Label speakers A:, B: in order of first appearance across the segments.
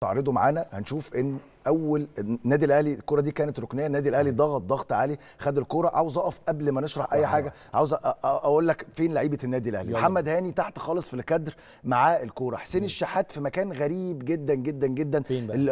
A: تعرضه معانا هنشوف ان اول النادي الاهلي الكره دي كانت ركنيه النادي الاهلي ضغط ضغط عالي خد الكره عاوز اقف قبل ما نشرح اي حاجه عاوز اقول لك فين لعيبه النادي الاهلي محمد هاني تحت خالص في الكادر معاه الكوره حسين الشحات في مكان غريب جدا جدا جدا حسين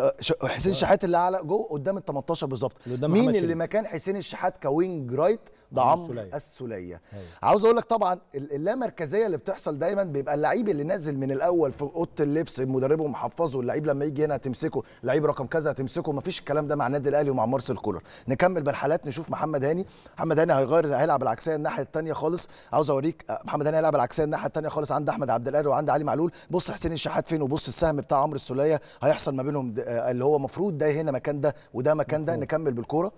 A: آه. الشحات اللي اعلى جوه قدام ال 18 بالظبط مين اللي مكان حسين الشحات كوينج رايت ده عمرو السوليه أيوه. عاوز اقول لك طبعا اللامركزيه اللي بتحصل دايما بيبقى اللعيب اللي نازل من الاول في اوضه اللبس مدربه محفظه اللعيب لما يجي هنا تمسكه لعيب رقم كذا هتمسكه مفيش الكلام ده مع النادي الاهلي ومع مارسيل كولر نكمل بالحالات نشوف محمد هاني محمد هاني هيغير هيلعب العكسيه الناحيه الثانيه خالص عاوز اوريك آه، محمد هاني هيلعب العكسيه الناحيه الثانيه خالص عند احمد عبد القادر وعند علي معلول بص حسين الشحات فين وبص السهم بتاع عمرو السوليه هيحصل ما بينهم آه، اللي هو المفروض ده هنا مكان ده وده مكان ده نكمل بالكوره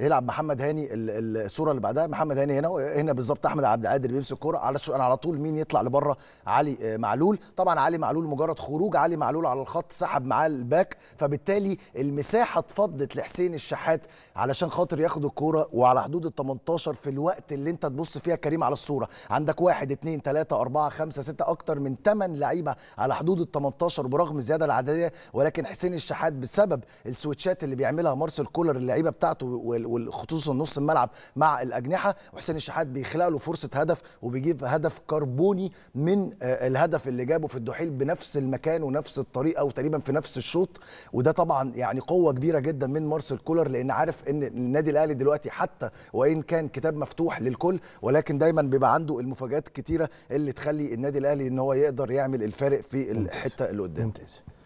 A: يلعب محمد هاني الصوره اللي بعدها محمد هاني هنا هنا بالظبط احمد عبد القادر بيمسك الكوره على انا على طول مين يطلع لبره علي آه، معلول طبعا علي معلول مجرد خروج علي معلول على الخط سحب معاه الباك فبالتالي المساحه اتفضت لحسين الشحات علشان خاطر ياخد الكوره وعلى حدود ال 18 في الوقت اللي انت تبص فيها كريم على الصوره عندك واحد اثنين ثلاثه اربعه خمسه سته اكتر من ثمان لعيبه على حدود ال 18 برغم الزياده العدديه ولكن حسين الشحات بسبب السويتشات اللي بيعملها مارسيل كولر اللعيبه بتاعته وخصوصا نص الملعب مع الاجنحه وحسين الشحات بيخلق له فرصه هدف وبيجيب هدف كربوني من آه، الهدف اللي جابه في الدحيل بنفس المكان ونفس الطريقه وتقريبا في نفس الشوط وده طبعا يعني قوه كبيره جدا من مارسيل كولر لان عارف ان النادي الاهلي دلوقتي حتى وان كان كتاب مفتوح للكل ولكن دايما بيبقى عنده المفاجات الكتيره اللي تخلي النادي الاهلي ان هو يقدر يعمل الفارق في الحته اللي قدام ممتاز.